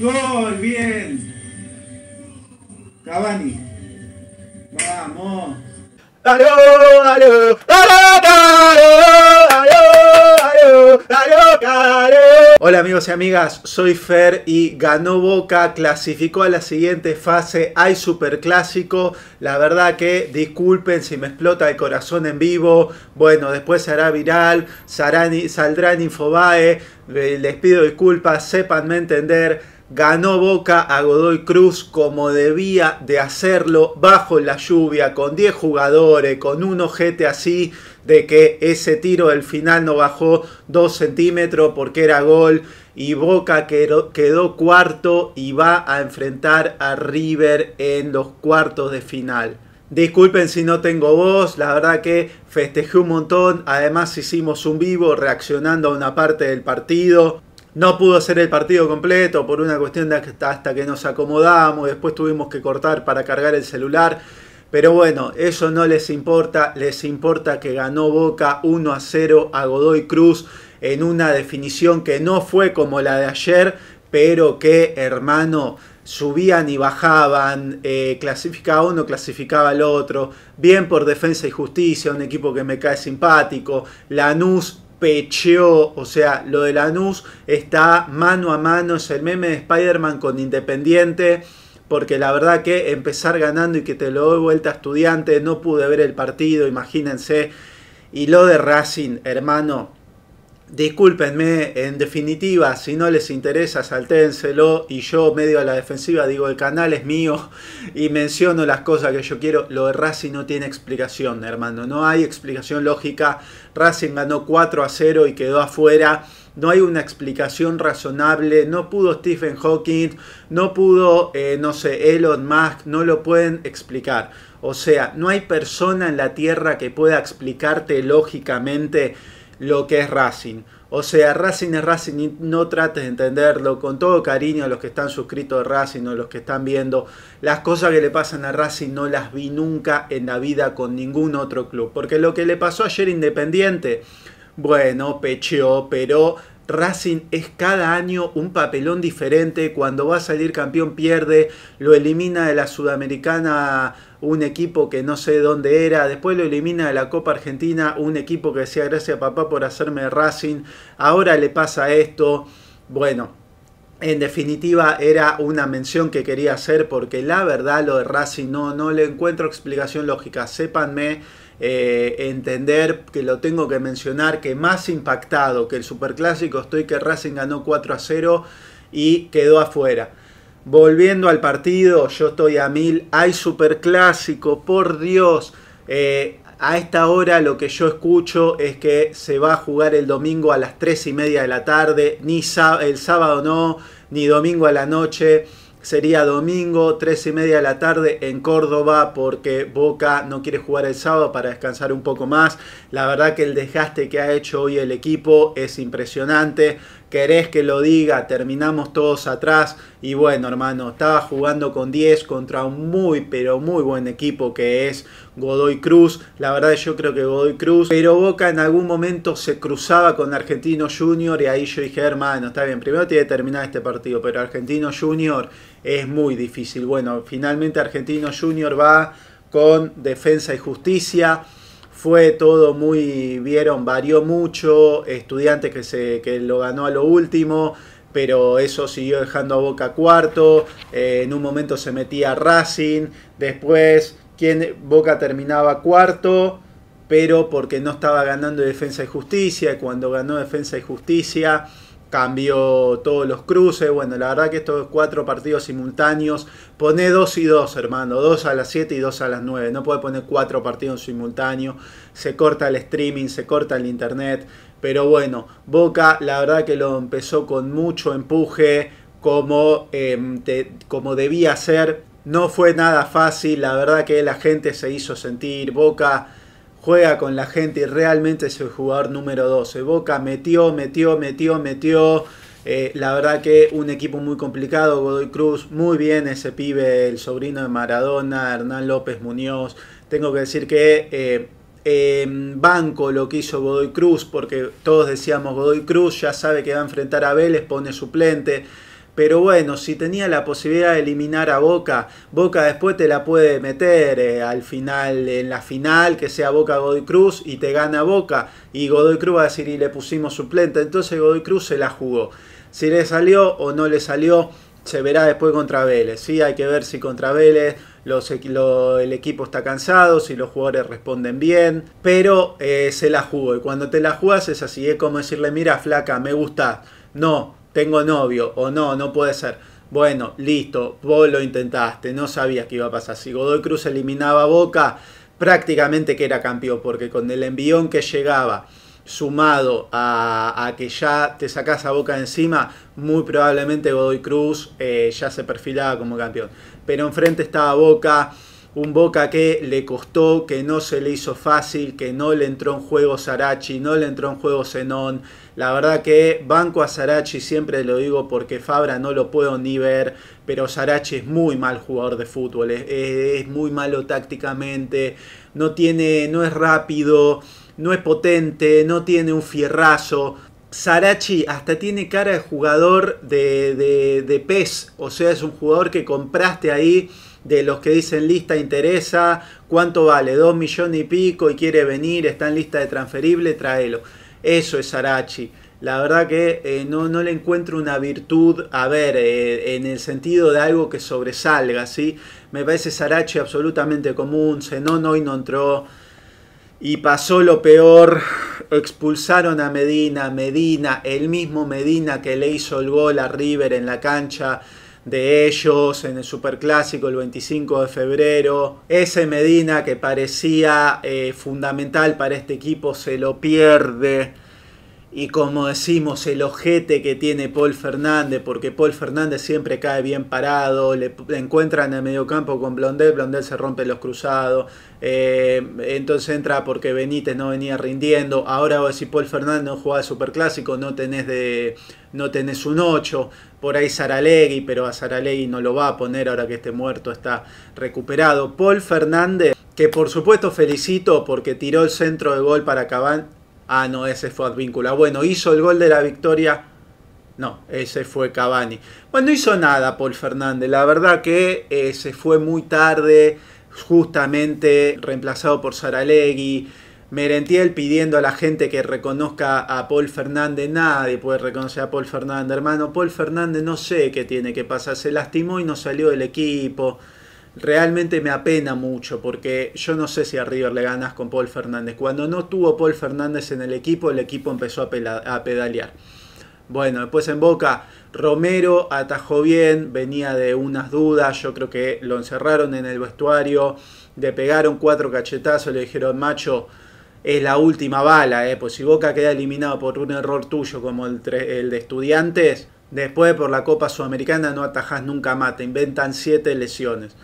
¡Gol! ¡Gol! ¡Bien! Cavani. ¡Vamos! ¡Aló! ¡Aló! Hola amigos y amigas, soy Fer y ganó Boca, clasificó a la siguiente fase, hay superclásico, la verdad que disculpen si me explota el corazón en vivo, bueno, después se hará viral, saldrá en Infobae, les pido disculpas, sépanme entender. Ganó Boca a Godoy Cruz como debía de hacerlo bajo la lluvia, con 10 jugadores, con un ojete así de que ese tiro del final no bajó 2 centímetros porque era gol y Boca quedó, quedó, cuarto y va a enfrentar a River en los cuartos de final. Disculpen si no tengo voz, la verdad que festejé un montón, además hicimos un vivo reaccionando a una parte del partido, no pudo hacer el partido completo por una cuestión de hasta que nos acomodamos, después tuvimos que cortar para cargar el celular. Pero bueno, eso no les importa, les importa que ganó Boca 1 a 0 a Godoy Cruz en una definición que no fue como la de ayer, pero que hermano, subían y bajaban, eh, clasificaba uno, clasificaba al otro, bien por defensa y justicia, un equipo que me cae simpático, Lanús pecho, o sea, lo de Lanús está mano a mano, es el meme de Spider-Man con Independiente, porque la verdad que empezar ganando y que te lo doy vuelta a estudiante, no pude ver el partido, imagínense, y lo de Racing, hermano, discúlpenme, en definitiva, si no les interesa, salténselo, y yo medio a la defensiva digo, el canal es mío, y menciono las cosas que yo quiero, lo de Racing no tiene explicación, hermano, no hay explicación lógica Racing ganó 4 a 0 y quedó afuera. No hay una explicación razonable. No pudo Stephen Hawking, no pudo, eh, no sé, Elon Musk, no lo pueden explicar. O sea, no hay persona en la Tierra que pueda explicarte lógicamente lo que es Racing. O sea, Racing es Racing y no trates de entenderlo. Con todo cariño a los que están suscritos de Racing o a los que están viendo, las cosas que le pasan a Racing no las vi nunca en la vida con ningún otro club. Porque lo que le pasó ayer Independiente, bueno, pecheó, pero Racing es cada año un papelón diferente. Cuando va a salir campeón pierde, lo elimina de la Sudamericana un equipo que no sé dónde era, después lo elimina de la Copa Argentina, un equipo que decía gracias papá por hacerme Racing, ahora le pasa esto, bueno. En definitiva, era una mención que quería hacer porque la verdad lo de Racing no, no le encuentro explicación lógica. Sépanme eh, entender que lo tengo que mencionar, que más impactado que el Superclásico estoy que Racing ganó 4 a 0 y quedó afuera. Volviendo al partido, yo estoy a mil. Hay superclásico, por Dios. Eh, a esta hora lo que yo escucho es que se va a jugar el domingo a las 3 y media de la tarde. Ni el sábado no, ni domingo a la noche. Sería domingo, 3 y media de la tarde en Córdoba, porque Boca no quiere jugar el sábado para descansar un poco más. La verdad que el desgaste que ha hecho hoy el equipo es impresionante querés que lo diga, terminamos todos atrás. Y bueno, hermano, estaba jugando con 10 contra un muy, pero muy buen equipo que es Godoy Cruz. La verdad yo creo que Godoy Cruz. Pero Boca en algún momento se cruzaba con Argentino Junior y ahí yo dije, hermano, está bien, primero tiene que terminar este partido, pero Argentino Junior es muy difícil. Bueno, finalmente Argentino Junior va con Defensa y Justicia fue todo muy, vieron, varió mucho, estudiantes que, se, lo ganó a lo último, pero eso siguió dejando a Boca cuarto, eh, en un momento se metía Racing, después quien, Boca terminaba cuarto, pero porque no estaba ganando Defensa y Justicia, y cuando ganó Defensa y Justicia cambió todos los cruces. Bueno, la verdad que estos cuatro partidos simultáneos, pone dos y dos, hermano, dos a las siete y dos a las nueve No puede poner cuatro partidos simultáneos, se corta el streaming, se corta el internet. Pero bueno, Boca la verdad que lo empezó con mucho empuje, como, em, como debía ser. No fue nada fácil, la verdad que la gente se hizo sentir, Boca juega con la gente y realmente es el jugador número 12. Boca metió, metió, metió, metió. Eh, la verdad que un equipo muy complicado, Godoy Cruz, muy bien ese pibe, el sobrino de Maradona, Hernán López Muñoz. Tengo que decir que eh, banco lo que hizo Godoy Cruz, porque todos decíamos Godoy Cruz ya sabe que va a enfrentar a Vélez, pone suplente. Pero bueno, si tenía la posibilidad de eliminar a Boca, Boca después te la puede meter eh, al final, en la final, que sea Boca Godoy Cruz y te gana Boca. Y Godoy Cruz va a decir, y le pusimos suplente. Entonces Godoy Cruz se la jugó. Si le salió o no le salió, se verá después contra Vélez. Sí, hay que ver si contra Vélez el equipo está cansado, si los jugadores responden bien, pero eh, se la jugó. Y cuando te la jugas es así, es como decirle, mira flaca, me gusta. No, tengo novio o no, no puede ser. Bueno, listo, vos lo intentaste, no sabías que iba a pasar. Si Godoy Cruz eliminaba Boca, prácticamente que era campeón, porque con el envión que llegaba, sumado a, que ya te sacás a Boca encima, muy probablemente Godoy Cruz eh, ya se perfilaba como campeón. Pero enfrente estaba Boca, un Boca que le costó, que no se le hizo fácil, que no le entró en juego Sarachi, no le entró en juego Zenón. La verdad que banco a Sarachi, siempre lo digo porque Fabra no lo puedo ni ver, pero Sarachi es muy mal jugador de fútbol, es, muy malo tácticamente, no tiene, no es rápido, no es potente, no tiene un fierrazo. Sarachi hasta tiene cara de jugador de, de, de PES, o sea, es un jugador que compraste ahí de los que dicen lista interesa, cuánto vale, dos millones y pico y quiere venir, está en lista de transferible, tráelo. Eso es Arachi. La verdad que eh, no, no, le encuentro una virtud, a ver, eh, en el sentido de algo que sobresalga, ¿sí? Me parece Sarachi absolutamente común, Zenón hoy no entró y pasó lo peor, expulsaron a Medina, Medina, el mismo Medina que le hizo el gol a River en la cancha, de ellos en el Superclásico el 25 de febrero. Ese Medina que parecía eh, fundamental para este equipo se lo pierde y como decimos, el ojete que tiene Paul Fernández, porque Paul Fernández siempre cae bien parado, le, encuentra encuentran en el mediocampo con Blondel, Blondel se rompe los cruzados, eh, entonces entra porque Benítez no venía rindiendo, ahora si Paul Fernández no jugaba superclásico, no tenés de no tenés un 8, por ahí Saralegui, pero a Saralegui no lo va a poner ahora que esté muerto, está recuperado. Paul Fernández, que por supuesto felicito porque tiró el centro de gol para Cavani, Ah, no, ese fue Advíncula. Bueno, hizo el gol de la victoria. No, ese fue Cavani. Bueno, no hizo nada Paul Fernández. La verdad que eh, se fue muy tarde, justamente reemplazado por Saralegui. Merentiel pidiendo a la gente que reconozca a Paul Fernández. Nadie puede reconocer a Paul Fernández, hermano. Paul Fernández no sé qué tiene que pasar. Se lastimó y no salió del equipo realmente me apena mucho porque yo no sé si a River le ganas con Paul Fernández. Cuando no tuvo Paul Fernández en el equipo, el equipo empezó a, pedalear. Bueno, después en Boca, Romero atajó bien, venía de unas dudas, yo creo que lo encerraron en el vestuario, le pegaron cuatro cachetazos, le dijeron, macho, es la última bala, eh. pues si Boca queda eliminado por un error tuyo como el, de estudiantes, después por la Copa Sudamericana no atajás nunca más, te inventan siete lesiones.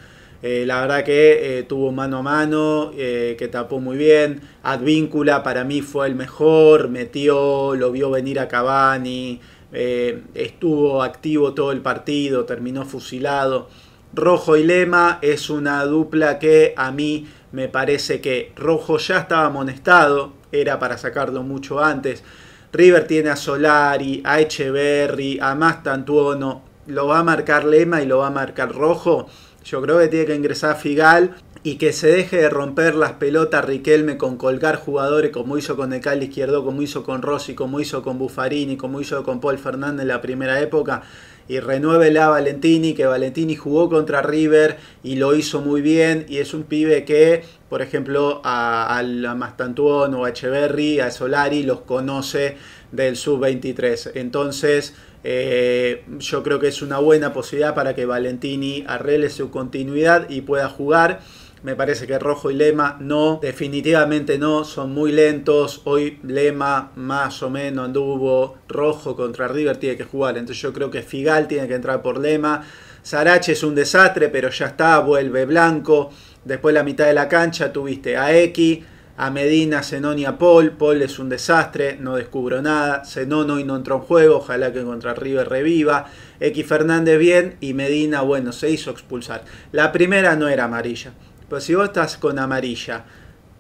Eh, la verdad que eh, tuvo mano a mano, eh, que tapó muy bien. Advíncula para mí fue el mejor, metió, lo vio venir a Cavani, estuvo activo todo el partido, terminó fusilado. Rojo y Lema es una dupla que a mí me parece que Rojo ya estaba amonestado, era para sacarlo mucho antes. River tiene a Solari, a Echeverry, a Mastantuono, lo va a marcar Lema y lo va a marcar Rojo yo creo que tiene que ingresar Figal y que se deje de romper las pelotas Riquelme con colgar jugadores como hizo con Necal Izquierdo, como hizo con Rossi, como hizo con Buffarini, como hizo con Paul Fernández en la primera época. Y renueve la Valentini, que Valentini jugó contra River y lo hizo muy bien. Y es un pibe que, por ejemplo, a, a Mastantuón o a Echeverry, a Solari, los conoce del sub-23. Entonces, eh, yo creo que es una buena posibilidad para que Valentini arregle su continuidad y pueda jugar. Me parece que Rojo y Lema no, definitivamente no, son muy lentos. Hoy Lema más o menos anduvo, Rojo contra River tiene que jugar. Entonces yo creo que Figal tiene que entrar por Lema. Sarache es un desastre, pero ya está, vuelve blanco. Después la mitad de la cancha tuviste a X a Medina, Zenón y a Paul. Paul es un desastre, no descubro nada. Zenón hoy no entró en juego, ojalá que contra River reviva. X Fernández bien y Medina, bueno, se hizo expulsar. La primera no era amarilla. Pues si vos estás con amarilla,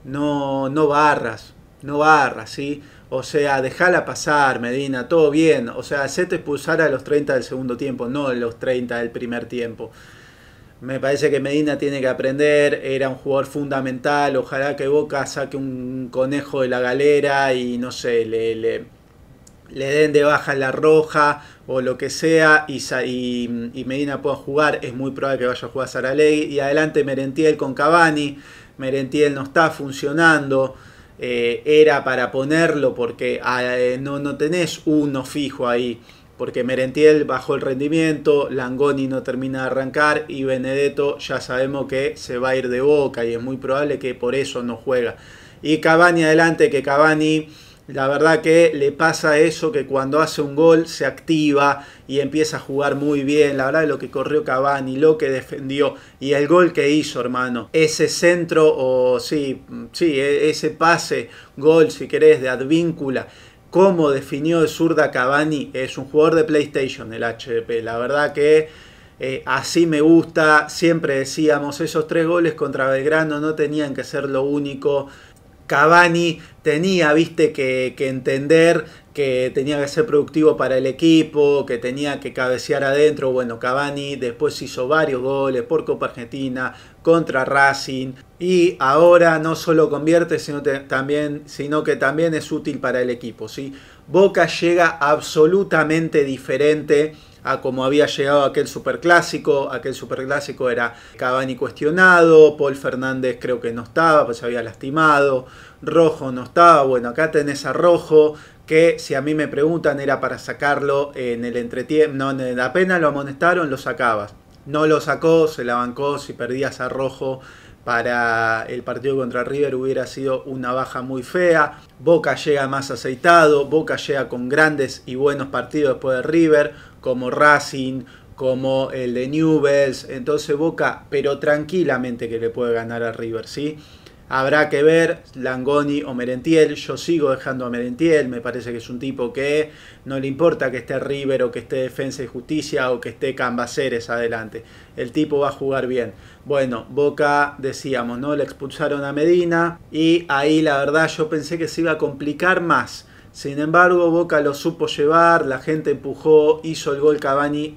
no, no barras, no barras, ¿sí? O sea, déjala pasar, Medina, todo bien. O sea, te expulsar a los 30 del segundo tiempo, no a los 30 del primer tiempo. Me parece que Medina tiene que aprender, era un jugador fundamental, ojalá que Boca saque un conejo de la galera y no sé, le, le, den de baja la roja o lo que sea y, y, y, Medina pueda jugar, es muy probable que vaya a jugar Saralegui. Y adelante Merentiel con Cavani, Merentiel no está funcionando. Eh, era para ponerlo porque ah, eh, no, no tenés uno fijo ahí porque Merentiel bajó el rendimiento, Langoni no termina de arrancar y Benedetto ya sabemos que se va a ir de boca y es muy probable que por eso no juega. Y Cavani adelante, que Cavani la verdad que le pasa eso que cuando hace un gol se activa y empieza a jugar muy bien. La verdad de lo que corrió Cavani, lo que defendió y el gol que hizo, hermano. Ese centro o sí, sí, e-, ese pase, gol si querés de Advíncula cómo definió el zurda Cavani, es un jugador de PlayStation el HDP. La verdad que eh, así me gusta, siempre decíamos, esos tres goles contra Belgrano no tenían que ser lo único. Cavani tenía, viste, que entender que tenía que ser productivo para el equipo, que tenía que cabecear adentro. Bueno, Cavani después hizo varios goles por Copa Argentina, contra Racing y ahora no solo convierte, sino, también, sino que también es útil para el equipo. Boca llega absolutamente diferente a cómo había llegado aquel superclásico. Aquel superclásico era Cavani cuestionado, Paul Fernández creo que no estaba, pues se había lastimado, Rojo no estaba. Bueno, acá tenés a Rojo, que si a mí me preguntan era para sacarlo en el entretiempo, no, apenas la lo amonestaron, lo sacabas. No lo sacó, se la bancó, si perdías a Rojo para el partido contra River hubiera sido una baja muy fea. Boca llega más aceitado, Boca llega con grandes y buenos partidos después de River como Racing, como el de Newells. Entonces Boca, pero tranquilamente que le puede ganar a River, ¿sí? Habrá que ver Langoni o Merentiel. Yo sigo dejando a Merentiel. Me parece que es un tipo que no le importa que esté River o que esté Defensa y Justicia o que esté Cambaceres adelante. El tipo va a jugar bien. Bueno, Boca decíamos, ¿no? Le expulsaron a Medina y ahí la verdad yo pensé que se iba a complicar más sin embargo, Boca lo supo llevar, la gente empujó, hizo el gol Cavani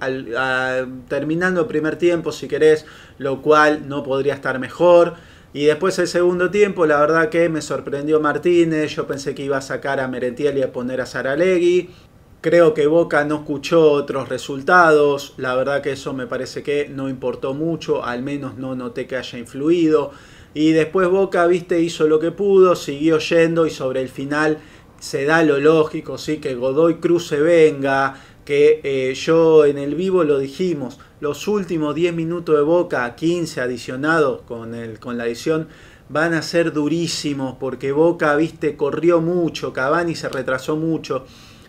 terminando el primer tiempo, si querés, lo cual no podría estar mejor. Y después el segundo tiempo, la verdad que me sorprendió Martínez, yo pensé que iba a sacar a Merentiel y a poner a Saralegui. Creo que Boca no escuchó otros resultados, la verdad que eso me parece que no importó mucho, al menos no noté que haya influido. Y después Boca, viste, hizo lo que pudo, siguió yendo y sobre el final se da lo lógico, ¿sí? que Godoy Cruz se venga, que eh, yo en el vivo lo dijimos, los últimos 10 minutos de Boca, 15 adicionados con, el, con la edición, van a ser durísimos porque Boca, viste, corrió mucho, Cavani se retrasó mucho.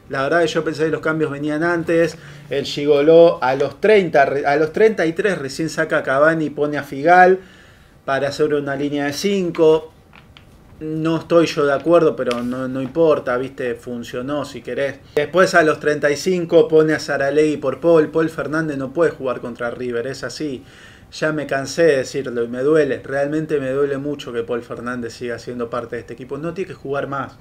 La verdad que yo pensé que los cambios venían antes. El Gigoló a los 30, a los 33 recién saca a Cavani y pone a Figal para hacer una línea de 5 no estoy yo de acuerdo, pero no, importa, viste, funcionó si querés. Después a los 35 pone a Saralegui por Paul. Paul Fernández no puede jugar contra River, es así. Ya me cansé de decirlo y me duele, realmente me duele mucho que Paul Fernández siga siendo parte de este equipo. No tiene que jugar más.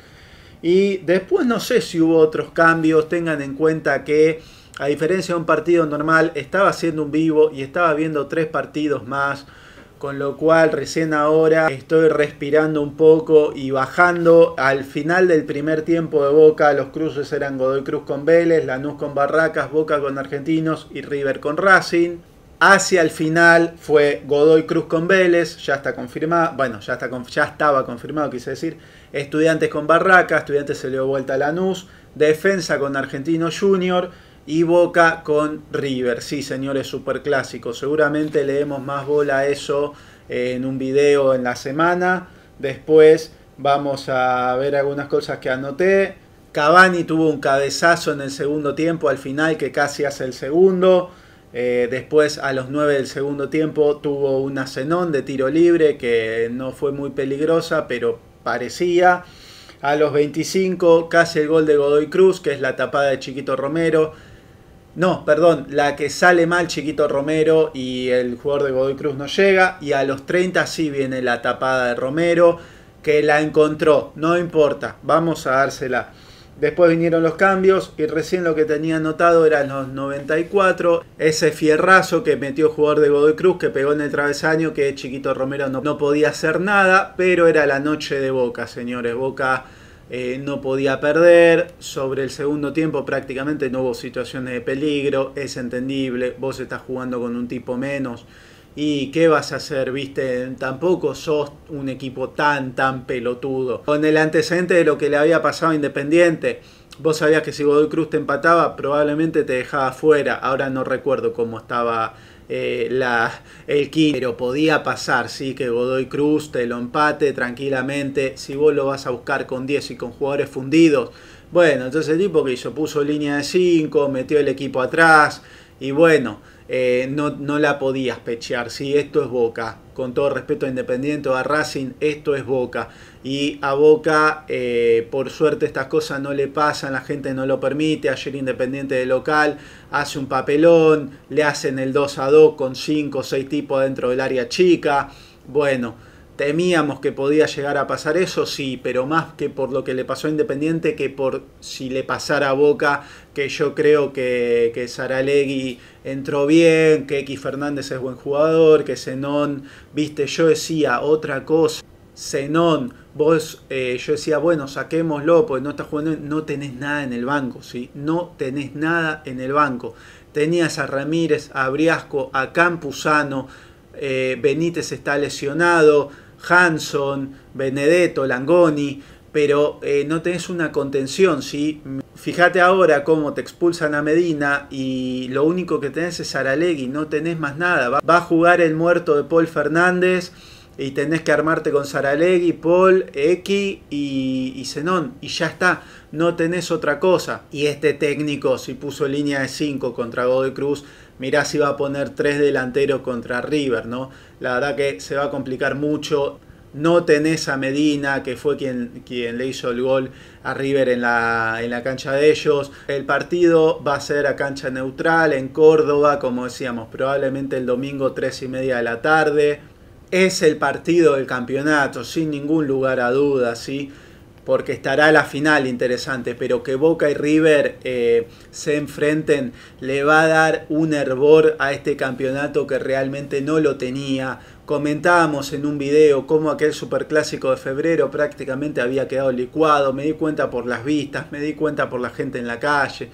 Y después no sé si hubo otros cambios, tengan en cuenta que a diferencia de un partido normal, estaba haciendo un vivo y estaba viendo tres partidos más con lo cual recién ahora estoy respirando un poco y bajando. Al final del primer tiempo de Boca, los cruces eran Godoy Cruz con Vélez, Lanús con Barracas, Boca con Argentinos y River con Racing. Hacia el final fue Godoy Cruz con Vélez, ya está confirmado, bueno, ya, está, ya estaba confirmado, quise decir. Estudiantes con Barracas, Estudiantes se le dio vuelta a Lanús, Defensa con Argentino Junior, y Boca con River. Sí, señores, clásico Seguramente leemos más bola a eso eh, en un video en la semana. Después vamos a ver algunas cosas que anoté. Cavani tuvo un cabezazo en el segundo tiempo al final que casi hace el segundo. Eh, después a los 9 del segundo tiempo tuvo una cenón de tiro libre que no fue muy peligrosa pero parecía. A los 25 casi el gol de Godoy Cruz que es la tapada de Chiquito Romero no, perdón, la que sale mal Chiquito Romero y el jugador de Godoy Cruz no llega. Y a los 30 sí viene la tapada de Romero, que la encontró. No importa, vamos a dársela. Después vinieron los cambios y recién lo que tenía anotado eran los 94. Ese fierrazo que metió el jugador de Godoy Cruz que pegó en el travesaño que Chiquito Romero no, no podía hacer nada, pero era la noche de Boca, señores. Boca eh, no podía perder, sobre el segundo tiempo prácticamente no hubo situaciones de peligro, es entendible, vos estás jugando con un tipo menos y qué vas a hacer, viste, tampoco sos un equipo tan, tan pelotudo. Con el antecedente de lo que le había pasado a Independiente, vos sabías que si Godoy Cruz te empataba probablemente te dejaba fuera, ahora no recuerdo cómo estaba eh, la, el pero podía pasar, sí, que Godoy Cruz te lo empate tranquilamente, si vos lo vas a buscar con 10 y con jugadores fundidos, bueno, entonces el tipo que hizo, puso línea de 5, metió el equipo atrás y bueno, eh, no, no, la podías pechear. si esto es Boca. Con todo respeto a Independiente o a Racing, esto es Boca. Y a Boca, eh, por suerte, estas cosas no le pasan, la gente no lo permite. Ayer Independiente de local hace un papelón, le hacen el 2 a 2 con 5 o 6 tipos dentro del área chica. Bueno, temíamos que podía llegar a pasar eso, sí, pero más que por lo que le pasó a Independiente que por si le pasara a Boca, que yo creo que, que Saralegui entró bien, que X Fernández es buen jugador, que Zenón, viste, yo decía otra cosa. Zenón, vos, eh, yo decía, bueno, saquémoslo, pues no estás jugando, no tenés nada en el banco, ¿sí? No tenés nada en el banco. Tenías a Ramírez, a Briasco, a Campuzano, eh, Benítez está lesionado, Hanson, Benedetto, Langoni, pero eh, no tenés una contención, ¿sí? Fíjate ahora cómo te expulsan a Medina y lo único que tenés es Saralegui, no tenés más nada. Va, a jugar el muerto de Paul Fernández y tenés que armarte con Saralegui, Paul, Eki y Zenón, y ya está no tenés otra cosa. Y este técnico, si puso línea de 5 contra Godoy Cruz, mirá si va a poner 3 delanteros contra River, ¿no? La verdad que se va a complicar mucho. No tenés a Medina, que fue quien, quien le hizo el gol a River en la, en la cancha de ellos. El partido va a ser a cancha neutral en Córdoba, como decíamos, probablemente el domingo 3 y media de la tarde. Es el partido del campeonato, sin ningún lugar a dudas, ¿sí? porque estará la final interesante, pero que Boca y River eh, se enfrenten le va a dar un hervor a este campeonato que realmente no lo tenía. Comentábamos en un video cómo aquel superclásico de febrero prácticamente había quedado licuado, me di cuenta por las vistas, me di cuenta por la gente en la calle,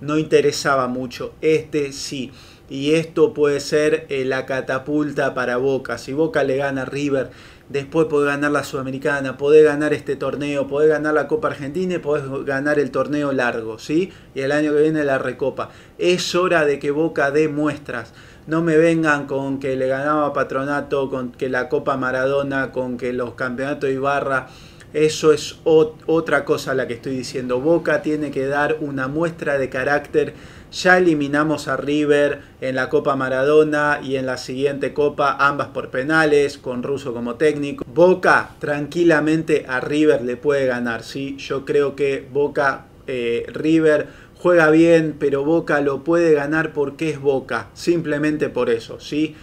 no interesaba mucho, este sí. Y esto puede ser eh, la catapulta para Boca. Si Boca le gana a River después podés ganar la Sudamericana, podés ganar este torneo, podés ganar la Copa Argentina y podés ganar el torneo largo, ¿sí? Y el año que viene la Recopa. Es hora de que Boca dé muestras. No me vengan con que le ganaba Patronato, con que la Copa Maradona, con que los campeonatos Ibarra. Eso es otra cosa la que estoy diciendo. Boca tiene que dar una muestra de carácter ya eliminamos a River en la Copa Maradona y en la siguiente Copa, ambas por penales, con Russo como técnico. Boca tranquilamente a River le puede ganar, ¿sí? Yo creo que Boca, eh, River juega bien, pero Boca lo puede ganar porque es Boca, simplemente por eso, ¿sí?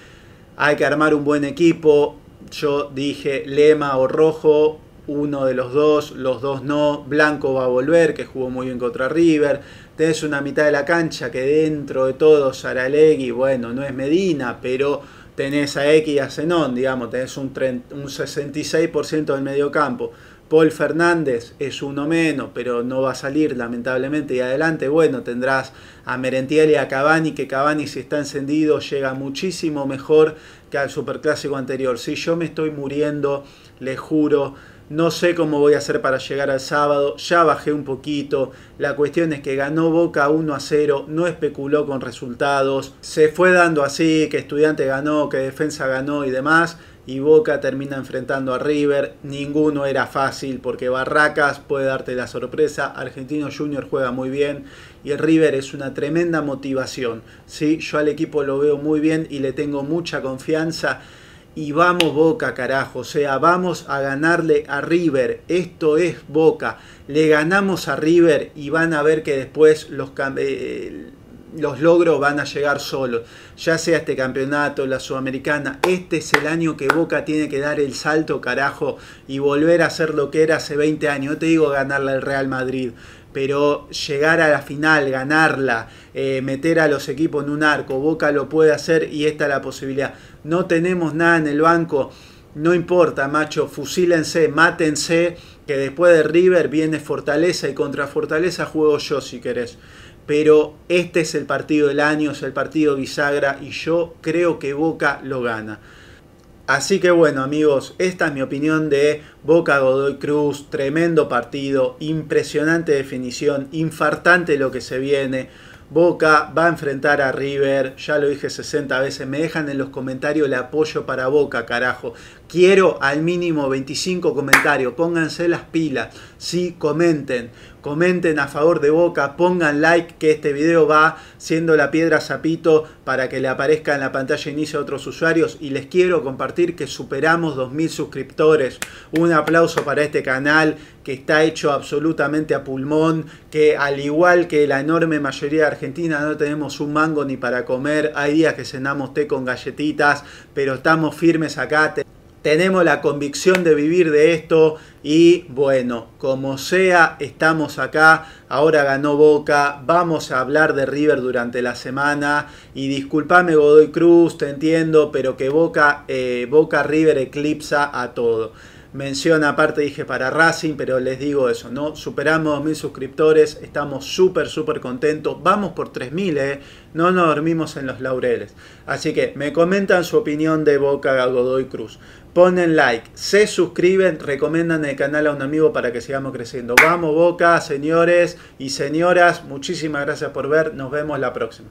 Hay que armar un buen equipo, yo dije Lema o Rojo, uno de los dos, los dos no, Blanco va a volver, que jugó muy bien contra River, tenés una mitad de la cancha que dentro de todo Saralegui, bueno, no es Medina, pero tenés a X y a Zenón, digamos, tenés un, 66% del mediocampo. Paul Fernández es uno menos, pero no va a salir lamentablemente. Y adelante, bueno, tendrás a Merentiel y a Cavani, que Cavani si está encendido llega muchísimo mejor que al Superclásico anterior. Si yo me estoy muriendo, le juro no sé cómo voy a hacer para llegar al sábado, ya bajé un poquito. La cuestión es que ganó Boca 1 a 0, no especuló con resultados. Se fue dando así, que estudiante ganó, que defensa ganó y demás. Y Boca termina enfrentando a River. Ninguno era fácil porque Barracas puede darte la sorpresa. Argentino Junior juega muy bien y el River es una tremenda motivación. ¿sí? Yo al equipo lo veo muy bien y le tengo mucha confianza y vamos Boca, carajo. O sea, vamos a ganarle a River. Esto es Boca. Le ganamos a River y van a ver que después los, eh, los logros van a llegar solos. Ya sea este campeonato, la sudamericana. Este es el año que Boca tiene que dar el salto, carajo. Y volver a ser lo que era hace 20 años. No te digo ganarle al Real Madrid pero llegar a la final, ganarla, eh, meter a los equipos en un arco, Boca lo puede hacer y esta es la posibilidad no tenemos nada en el banco, no importa, macho, fusílense, mátense, que después de River viene Fortaleza y contra Fortaleza juego yo si querés. Pero este es el partido del año, es el partido bisagra y yo creo que Boca lo gana. Así que bueno amigos, esta es mi opinión de Boca Godoy Cruz, tremendo partido, impresionante definición, infartante lo que se viene. Boca va a enfrentar a River, ya lo dije 60 veces, me dejan en los comentarios el apoyo para Boca, carajo. Quiero al mínimo 25 comentarios, pónganse las pilas. Sí, comenten, comenten a favor de Boca, pongan like que este video va siendo la piedra zapito para que le aparezca en la pantalla inicio a otros usuarios y les quiero compartir que superamos 2.000 suscriptores. Un aplauso para este canal que está hecho absolutamente a pulmón, que al igual que la enorme mayoría de Argentina no tenemos un mango ni para comer, hay días que cenamos té con galletitas, pero estamos firmes acá, tenemos la convicción de vivir de esto y bueno, como sea, estamos acá, ahora ganó Boca, vamos a hablar de River durante la semana y disculpame Godoy Cruz, te entiendo, pero que Boca, eh, Boca River eclipsa a todo mención aparte dije para Racing, pero les digo eso, ¿no? Superamos 2.000 suscriptores, estamos súper, súper contentos, vamos por 3.000, ¿eh? No nos dormimos en los laureles. Así que me comentan su opinión de Boca Godoy Cruz. Ponen like, se suscriben, recomiendan el canal a un amigo para que sigamos creciendo. Vamos Boca, señores y señoras, muchísimas gracias por ver, nos vemos la próxima.